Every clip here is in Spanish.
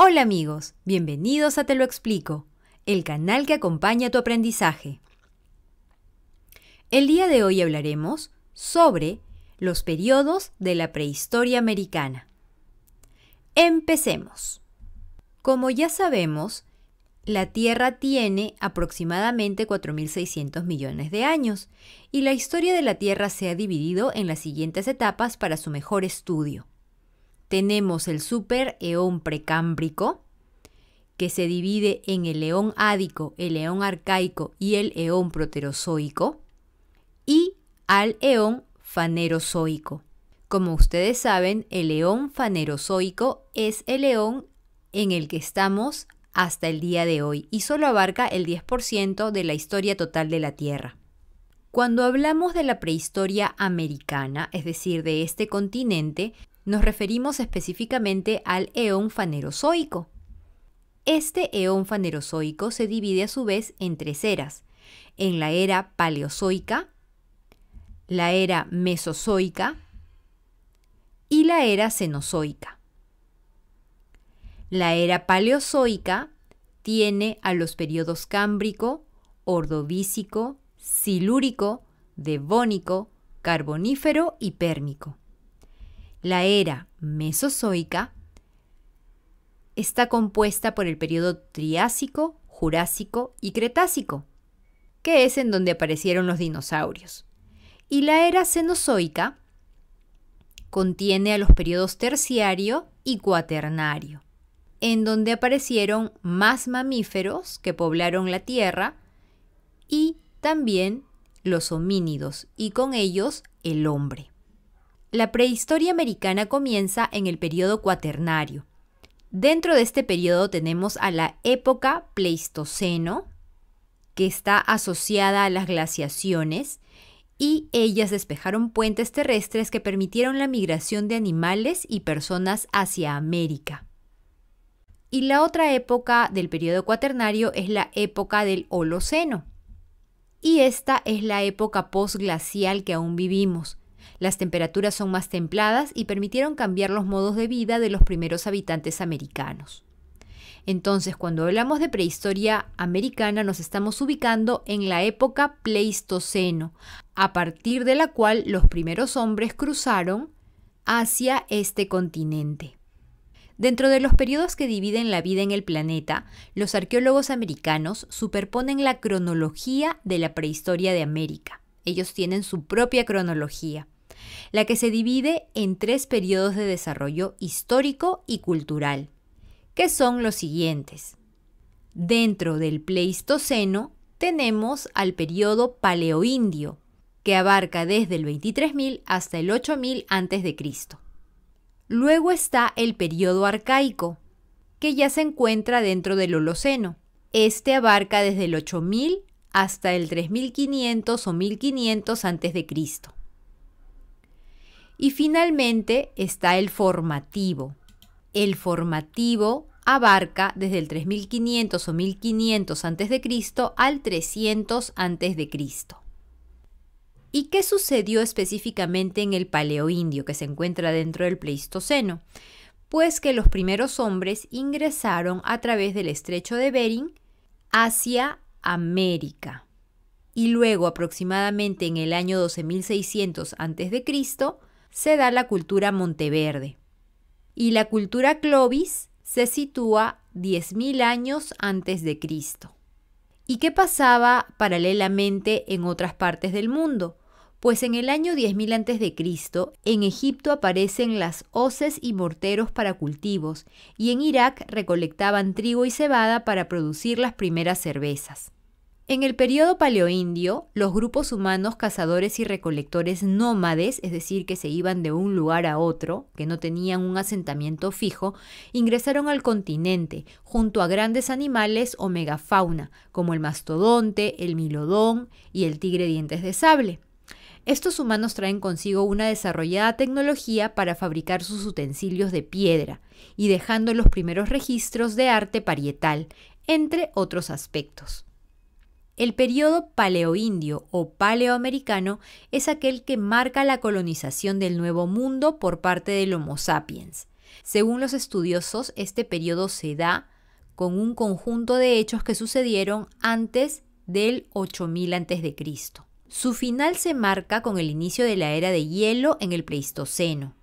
Hola amigos, bienvenidos a Te lo explico, el canal que acompaña tu aprendizaje. El día de hoy hablaremos sobre los periodos de la prehistoria americana. Empecemos. Como ya sabemos, la Tierra tiene aproximadamente 4.600 millones de años y la historia de la Tierra se ha dividido en las siguientes etapas para su mejor estudio tenemos el super eón precámbrico, que se divide en el eón ádico, el eón arcaico y el eón proterozoico, y al eón fanerozoico. Como ustedes saben, el león fanerozoico es el león en el que estamos hasta el día de hoy y solo abarca el 10% de la historia total de la Tierra. Cuando hablamos de la prehistoria americana, es decir, de este continente, nos referimos específicamente al eón fanerozoico. Este eón fanerozoico se divide a su vez en tres eras, en la era paleozoica, la era mesozoica y la era cenozoica. La era paleozoica tiene a los periodos cámbrico, ordovícico, silúrico, devónico, carbonífero y pérmico. La era mesozoica está compuesta por el periodo Triásico, Jurásico y Cretácico, que es en donde aparecieron los dinosaurios. Y la era Cenozoica contiene a los periodos terciario y cuaternario, en donde aparecieron más mamíferos que poblaron la Tierra y también los homínidos y con ellos el hombre. La prehistoria americana comienza en el periodo cuaternario. Dentro de este periodo tenemos a la época Pleistoceno, que está asociada a las glaciaciones, y ellas despejaron puentes terrestres que permitieron la migración de animales y personas hacia América. Y la otra época del periodo cuaternario es la época del Holoceno. Y esta es la época postglacial que aún vivimos, las temperaturas son más templadas y permitieron cambiar los modos de vida de los primeros habitantes americanos. Entonces, cuando hablamos de prehistoria americana, nos estamos ubicando en la época Pleistoceno, a partir de la cual los primeros hombres cruzaron hacia este continente. Dentro de los periodos que dividen la vida en el planeta, los arqueólogos americanos superponen la cronología de la prehistoria de América. Ellos tienen su propia cronología la que se divide en tres periodos de desarrollo histórico y cultural, que son los siguientes. Dentro del Pleistoceno tenemos al periodo paleoindio, que abarca desde el 23.000 hasta el 8.000 a.C. Luego está el periodo arcaico, que ya se encuentra dentro del Holoceno. Este abarca desde el 8000 hasta el 3500 o 1500 a.C. Y finalmente está el formativo. El formativo abarca desde el 3500 o 1500 a.C. al 300 a.C. ¿Y qué sucedió específicamente en el Paleoindio que se encuentra dentro del Pleistoceno? Pues que los primeros hombres ingresaron a través del estrecho de Bering hacia América. Y luego, aproximadamente en el año 12600 a.C., se da la cultura Monteverde. Y la cultura Clovis se sitúa 10.000 años antes de Cristo. ¿Y qué pasaba paralelamente en otras partes del mundo? Pues en el año 10.000 antes de cristo en Egipto aparecen las hoces y morteros para cultivos, y en Irak recolectaban trigo y cebada para producir las primeras cervezas. En el periodo paleoindio, los grupos humanos cazadores y recolectores nómades, es decir, que se iban de un lugar a otro, que no tenían un asentamiento fijo, ingresaron al continente junto a grandes animales o megafauna, como el mastodonte, el milodón y el tigre dientes de sable. Estos humanos traen consigo una desarrollada tecnología para fabricar sus utensilios de piedra y dejando los primeros registros de arte parietal, entre otros aspectos. El periodo paleoindio o paleoamericano es aquel que marca la colonización del Nuevo Mundo por parte del Homo sapiens. Según los estudiosos, este periodo se da con un conjunto de hechos que sucedieron antes del 8000 a.C. Su final se marca con el inicio de la era de hielo en el Pleistoceno.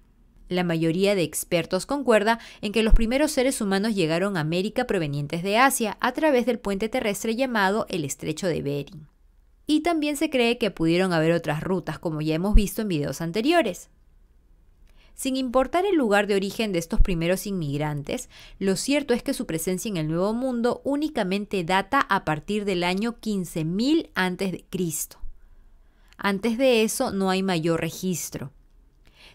La mayoría de expertos concuerda en que los primeros seres humanos llegaron a América provenientes de Asia a través del puente terrestre llamado el Estrecho de Bering. Y también se cree que pudieron haber otras rutas, como ya hemos visto en videos anteriores. Sin importar el lugar de origen de estos primeros inmigrantes, lo cierto es que su presencia en el Nuevo Mundo únicamente data a partir del año 15.000 a.C. Antes de eso no hay mayor registro.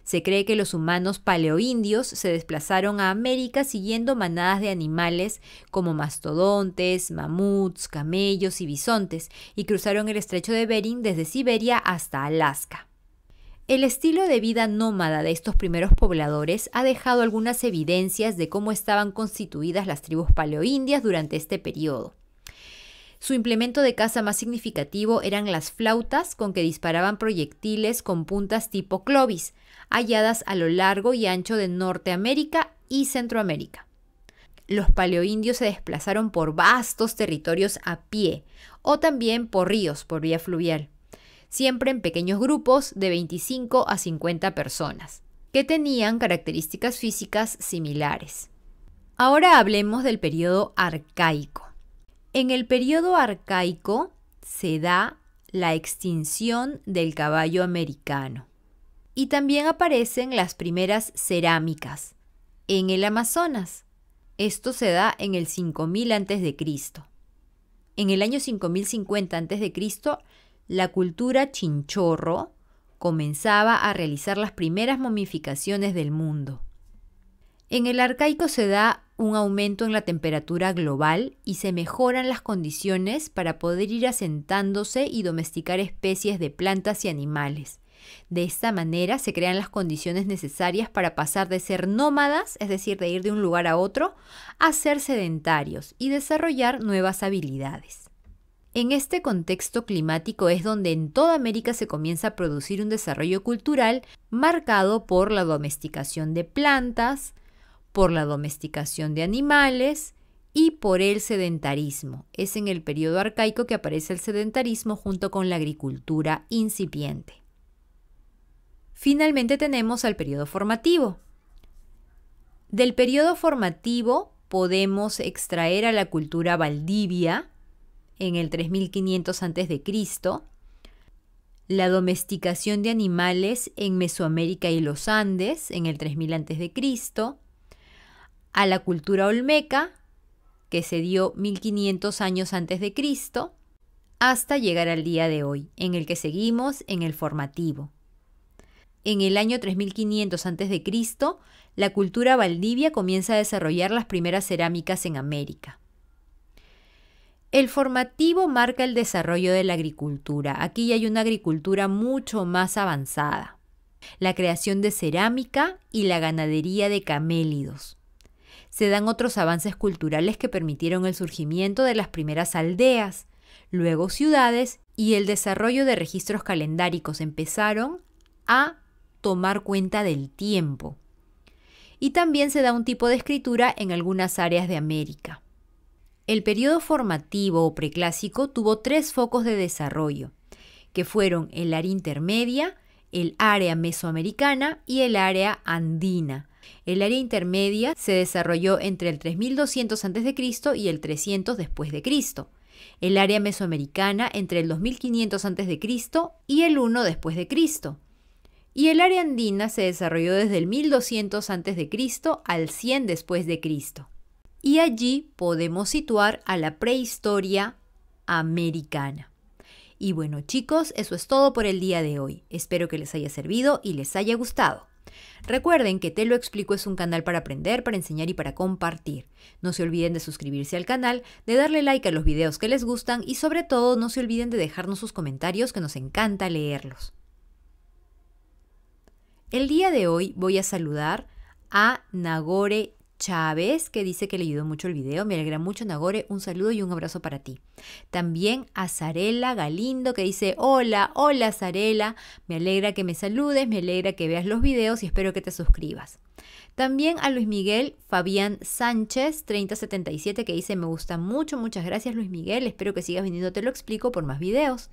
Se cree que los humanos paleoindios se desplazaron a América siguiendo manadas de animales como mastodontes, mamuts, camellos y bisontes y cruzaron el estrecho de Bering desde Siberia hasta Alaska. El estilo de vida nómada de estos primeros pobladores ha dejado algunas evidencias de cómo estaban constituidas las tribus paleoindias durante este periodo. Su implemento de caza más significativo eran las flautas con que disparaban proyectiles con puntas tipo clovis, halladas a lo largo y ancho de Norteamérica y Centroamérica. Los paleoindios se desplazaron por vastos territorios a pie o también por ríos, por vía fluvial, siempre en pequeños grupos de 25 a 50 personas, que tenían características físicas similares. Ahora hablemos del periodo arcaico. En el periodo arcaico se da la extinción del caballo americano. Y también aparecen las primeras cerámicas en el Amazonas. Esto se da en el 5000 a.C. En el año 5050 a.C., la cultura chinchorro comenzaba a realizar las primeras momificaciones del mundo. En el arcaico se da un aumento en la temperatura global y se mejoran las condiciones para poder ir asentándose y domesticar especies de plantas y animales. De esta manera se crean las condiciones necesarias para pasar de ser nómadas, es decir, de ir de un lugar a otro, a ser sedentarios y desarrollar nuevas habilidades. En este contexto climático es donde en toda América se comienza a producir un desarrollo cultural marcado por la domesticación de plantas, por la domesticación de animales y por el sedentarismo. Es en el periodo arcaico que aparece el sedentarismo junto con la agricultura incipiente. Finalmente tenemos al periodo formativo. Del periodo formativo podemos extraer a la cultura Valdivia en el 3500 a.C., la domesticación de animales en Mesoamérica y los Andes en el 3000 a.C., a la cultura olmeca, que se dio 1500 años antes de Cristo, hasta llegar al día de hoy, en el que seguimos en el formativo. En el año 3500 antes de Cristo, la cultura Valdivia comienza a desarrollar las primeras cerámicas en América. El formativo marca el desarrollo de la agricultura. Aquí hay una agricultura mucho más avanzada. La creación de cerámica y la ganadería de camélidos se dan otros avances culturales que permitieron el surgimiento de las primeras aldeas, luego ciudades y el desarrollo de registros calendáricos empezaron a tomar cuenta del tiempo. Y también se da un tipo de escritura en algunas áreas de América. El periodo formativo o preclásico tuvo tres focos de desarrollo, que fueron el área intermedia, el área mesoamericana y el área andina, el área intermedia se desarrolló entre el 3200 a.C. y el 300 después de Cristo. El área mesoamericana entre el 2500 a.C. y el 1 después de Cristo. Y el área andina se desarrolló desde el 1200 a.C. al 100 después de Cristo. Y allí podemos situar a la prehistoria americana. Y bueno chicos, eso es todo por el día de hoy. Espero que les haya servido y les haya gustado. Recuerden que Te lo explico es un canal para aprender, para enseñar y para compartir. No se olviden de suscribirse al canal, de darle like a los videos que les gustan y sobre todo no se olviden de dejarnos sus comentarios que nos encanta leerlos. El día de hoy voy a saludar a Nagore Chávez, que dice que le ayudó mucho el video. Me alegra mucho, Nagore. Un saludo y un abrazo para ti. También a Zarela Galindo, que dice, hola, hola Zarela. Me alegra que me saludes, me alegra que veas los videos y espero que te suscribas. También a Luis Miguel Fabián Sánchez 3077 que dice me gusta mucho, muchas gracias Luis Miguel, espero que sigas viniendo, te lo explico por más videos.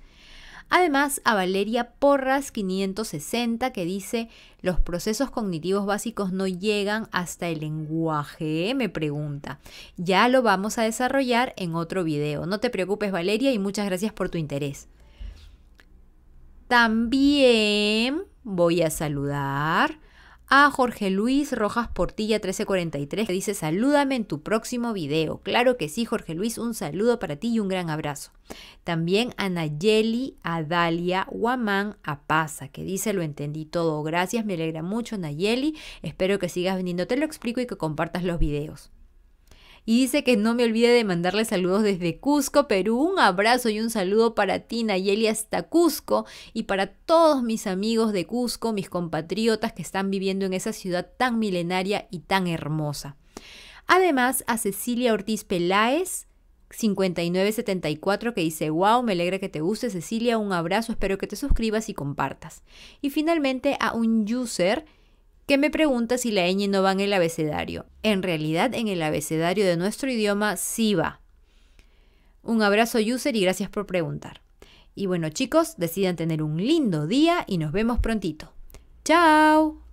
Además, a Valeria Porras 560 que dice, los procesos cognitivos básicos no llegan hasta el lenguaje, me pregunta. Ya lo vamos a desarrollar en otro video. No te preocupes Valeria y muchas gracias por tu interés. También voy a saludar a Jorge Luis Rojas Portilla 1343 que dice salúdame en tu próximo video. Claro que sí, Jorge Luis, un saludo para ti y un gran abrazo. También a Nayeli Adalia Guamán Apaza que dice lo entendí todo. Gracias, me alegra mucho Nayeli. Espero que sigas viniendo, te lo explico y que compartas los videos. Y dice que no me olvide de mandarle saludos desde Cusco, Perú. Un abrazo y un saludo para ti, Nayeli, hasta Cusco. Y para todos mis amigos de Cusco, mis compatriotas que están viviendo en esa ciudad tan milenaria y tan hermosa. Además, a Cecilia Ortiz Peláez, 5974 que dice, wow, me alegra que te guste Cecilia, un abrazo, espero que te suscribas y compartas. Y finalmente a un user que me pregunta si la ñ no va en el abecedario. En realidad, en el abecedario de nuestro idioma sí va. Un abrazo, user, y gracias por preguntar. Y bueno, chicos, decidan tener un lindo día y nos vemos prontito. ¡Chao!